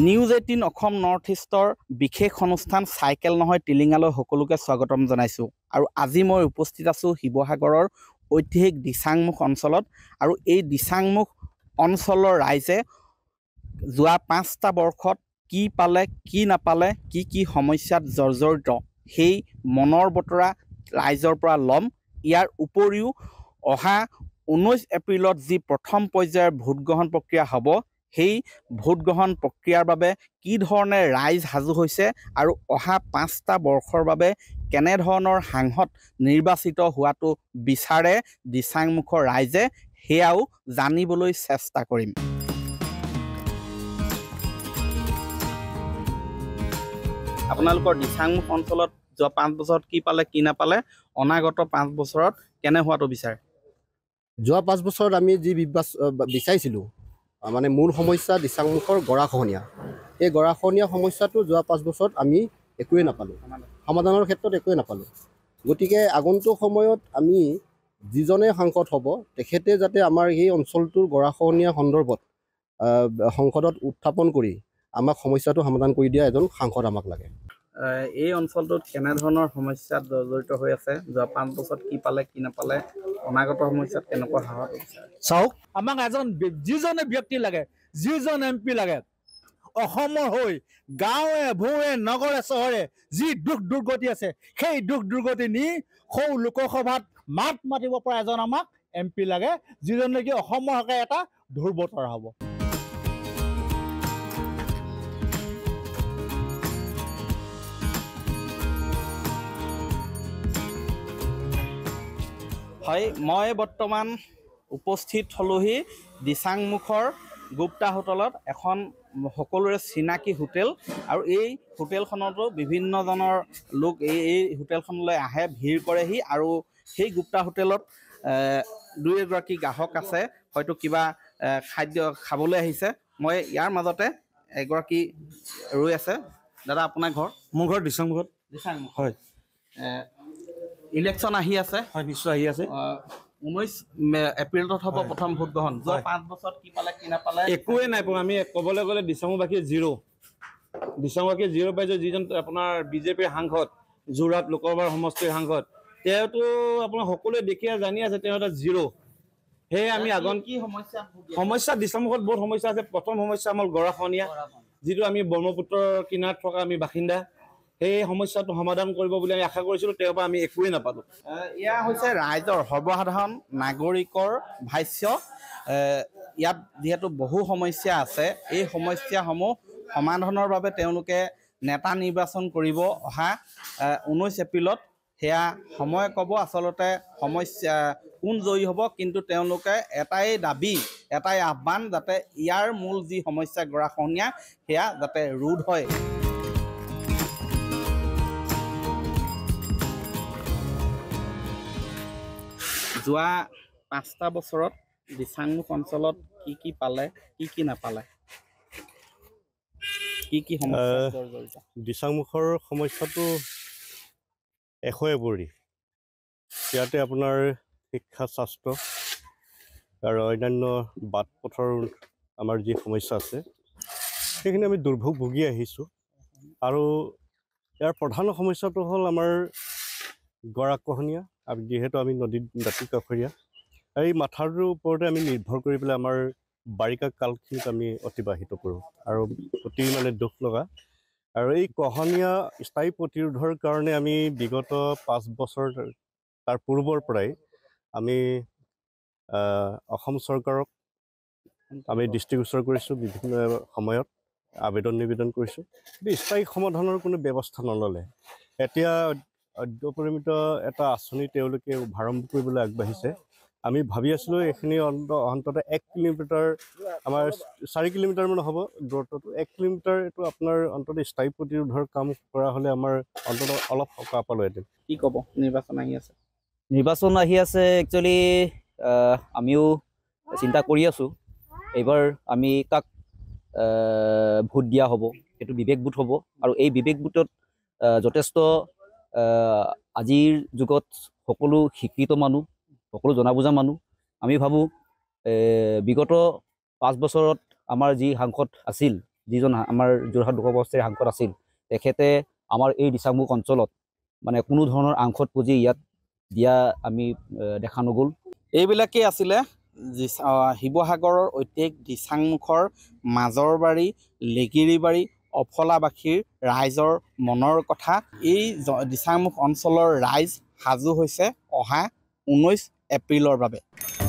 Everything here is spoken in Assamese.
নিউজ এইটিন অসম নৰ্থ ইষ্টৰ বিশেষ অনুষ্ঠান চাইকেল নহয় টিলিঙালৈ সকলোকে স্বাগতম জনাইছোঁ আৰু আজি মই উপস্থিত আছোঁ শিৱসাগৰৰ ঐতিহাসিক দিচাংমুখ অঞ্চলত আৰু এই দিচাংমুখ অঞ্চলৰ ৰাইজে যোৱা পাঁচটা বৰ্ষত কি পালে কি নাপালে কি কি সমস্যাত জৰ্জৰিত সেই মনৰ বতৰা ৰাইজৰ পৰা ল'ম ইয়াৰ উপৰিও অহা ঊনৈছ এপ্ৰিলত যি প্ৰথম পৰ্যায়ৰ ভোটগ্ৰহণ প্ৰক্ৰিয়া হ'ব সেই ভোটগ্ৰহণ প্ৰক্ৰিয়াৰ বাবে কি ধৰণে ৰাইজ সাজু হৈছে আৰু অহা পাঁচটা বৰ্ষৰ বাবে কেনেধৰণৰ সাংসদ নিৰ্বাচিত হোৱাটো বিচাৰে দিচাংমুখৰ ৰাইজে সেয়াও জানিবলৈ চেষ্টা কৰিম আপোনালোকৰ দিচাংমুখ অঞ্চলত যোৱা পাঁচ বছৰত কি পালে কি নাপালে অনাগত পাঁচ বছৰত কেনে হোৱাটো বিচাৰে যোৱা পাঁচ বছৰত আমি যি বিচাৰিছিলোঁ মানে মূল সমস্যা দিচাংমুখৰ গৰাখহনীয়া এই গৰাখহনীয়া সমস্যাটো যোৱা পাঁচ বছৰত আমি একোৱেই নাপালোঁ সমাধানৰ ক্ষেত্ৰত একোৱেই নাপালোঁ গতিকে আগন্তুক সময়ত আমি যিজনে সাংসদ হ'ব তেখেতে যাতে আমাৰ সেই অঞ্চলটোৰ গৰাখহনীয়া সন্দৰ্ভত সংসদত উত্থাপন কৰি আমাক সমস্যাটো সমাধান কৰি দিয়া এজন সাংসদ আমাক লাগে এই অঞ্চলটোত কেনেধৰণৰ সমস্যাত জড়িত হৈ আছে যোৱা পাঁচ বছৰত কি পালে কি নাপালে অনাগত সমস্যাত কেনেকুৱা সহায় চাওক আমাক এজন যিজনে ব্যক্তি লাগে যিজন এম পি লাগে অসমৰ হৈ গাঁৱে ভূঁৱে নগৰে চহৰে যি দুখ দুৰ্গতি আছে সেই দুখ দুৰ্গতি নি সৌ লোকসভাত মাত মাতিব পৰা এজন আমাক এম পি লাগে যিজন নেকি অসমৰ হকে এটা ধুৰ্বতৰা হ'ব হয় মই বৰ্তমান উপস্থিত হ'লোহি দিচাংমুখৰ গুপ্তা হোটেলত এখন সকলোৰে চিনাকি হোটেল আৰু এই হোটেলখনতো বিভিন্নজনৰ লোক এই এই হোটেলখনলৈ আহে ভিৰ কৰেহি আৰু সেই গুপ্তা হোটেলত দুই এগৰাকী গ্ৰাহক আছে হয়তো কিবা খাদ্য খাবলৈ আহিছে মই ইয়াৰ মাজতে এগৰাকী ৰৈ আছে দাদা আপোনাৰ ঘৰ মোৰ ঘৰ দিচাংমুখত দিচাংমুখ হয় ইলেকশ্যন আহি আছে হয় নিশ্চয় আহি আছে ঊনৈছ এপ্ৰিলত হ'ব প্ৰথম ভোটগ্ৰহণ যোৱা পাঁচ বছৰত কি পালে কি নাপালে একোৱে নাই পোৱা আমি ক'বলৈ গ'লে ডিচেম্বৰবাসীয়ে জিৰ' ডিচেম্বৰবাসীয়ে জিৰ' পাইছে যিজন আপোনাৰ বিজেপিৰ সাংসদ যোৰহাট লোকসভাৰ সমষ্টিৰ সাংসদ তেওঁতো আপোনাৰ সকলোৱে দেখি জানি আছে তেওঁ এটা জিৰ' সেয়ে আমি আগন কি সমস্যা সমস্যা ডিচেম্বৰত বহুত সমস্যা আছে প্ৰথম সমস্যা আমাৰ গৰাখনীয়া যিটো আমি ব্ৰহ্মপুত্ৰৰ কিনাৰত থকা আমি বাসিন্দা সেই সমস্যাটো সমাধান কৰিব বুলি আমি আশা কৰিছিলোঁ তেওঁৰ পৰা আমি একোৱেই নাপালোঁ এয়া হৈছে ৰাইজৰ সৰ্বসাধাৰণ নাগৰিকৰ ভাষ্য ইয়াত যিহেতু বহু সমস্যা আছে এই সমস্যাসমূহ সমাধানৰ বাবে তেওঁলোকে নেতা নিৰ্বাচন কৰিব অহা ঊনৈছ এপ্ৰিলত সেয়া সময় ক'ব আচলতে সমস্যা কোন জয়ী হ'ব কিন্তু তেওঁলোকে এটাই দাবী এটাই আহ্বান যাতে ইয়াৰ মূল যি সমস্যা গৰাখহনীয়া সেয়া যাতে ৰোধ হয় যোৱা পাঁচটা বছৰত দিচাংমুখ অঞ্চলত কি কি পালে কি কি নাপালে কি কি দিচাংমুখৰ সমস্যাটো এশ এবৰি ইয়াতে আপোনাৰ শিক্ষা স্বাস্থ্য আৰু অন্যান্য বাট পথৰ আমাৰ যি সমস্যা আছে সেইখিনি আমি দুৰ্ভোগ ভুগি আহিছোঁ আৰু ইয়াৰ প্ৰধান সমস্যাটো হ'ল আমাৰ গৰাকহনীয়া যিহেতু আমি নদীত দাঁতি কাষৰীয়া এই মাথাটোৰ ওপৰতে আমি নিৰ্ভৰ কৰি পেলাই আমাৰ বাৰিকা কালখিনিত আমি অতিবাহিত কৰোঁ আৰু অতি মানে দুখ লগা আৰু এই কহনীয়া স্থায়ী প্ৰতিৰোধৰ কাৰণে আমি বিগত পাঁচ বছৰ তাৰ পূৰ্বৰ পৰাই আমি অসম চৰকাৰক আমি দৃষ্টিগোচৰ কৰিছোঁ বিভিন্ন সময়ত আবেদন নিবেদন কৰিছোঁ স্থায়ী সমাধানৰ কোনো ব্যৱস্থা নল'লে এতিয়া অদ্যপৰিমিত এটা আঁচনি তেওঁলোকে ভাৰম্ভ কৰিবলৈ আগবাঢ়িছে আমি ভাবি আছিলোঁ এইখিনি অন্ত অন্ততঃ এক কিলোমিটাৰ আমাৰ চাৰি কিলোমিটাৰ কিলোমিটাৰমান হ'ব দূৰত্বটো এক কিলোমিটাৰ এইটো আপোনাৰ অন্ততঃ স্থায়ী প্ৰতিৰোধৰ কাম কৰা হ'লে আমাৰ অন্ততঃ অলপ সকাহ পালোহেঁতেন কি ক'ব নিৰ্বাচন আহি আছে নিৰ্বাচন আহি আছে একচুৱেলি আমিও চিন্তা কৰি আছোঁ এইবাৰ আমি কাক ভোট দিয়া হ'ব সেইটো বিবেকবোধ হ'ব আৰু এই বিবেকবোধত যথেষ্ট আজিৰ যুগত সকলো শিক্ষিত মানুহ সকলো জনা বুজা মানুহ আমি ভাবোঁ বিগত পাঁচ বছৰত আমাৰ যি সাংসদ আছিল যিজন আমাৰ যোৰহাট লোকব্যৱস্থাৰ সাংসদ আছিল তেখেতে আমাৰ এই দিচাংমুখ অঞ্চলত মানে কোনো ধৰণৰ আংসদ পুঁজি ইয়াত দিয়া আমি দেখা নগ'ল এইবিলাকেই আছিলে শিৱসাগৰৰ ঐতিহাসিক দিচাংমুখৰ মাজৰ মাজৰবাৰী লেগিৰিবাৰী অফলাবাসীৰ ৰাইজৰ মনৰ কথা এই দিচাংমুখ অঞ্চলৰ ৰাইজ সাজু হৈছে অহা ঊনৈছ এপ্ৰিলৰ বাবে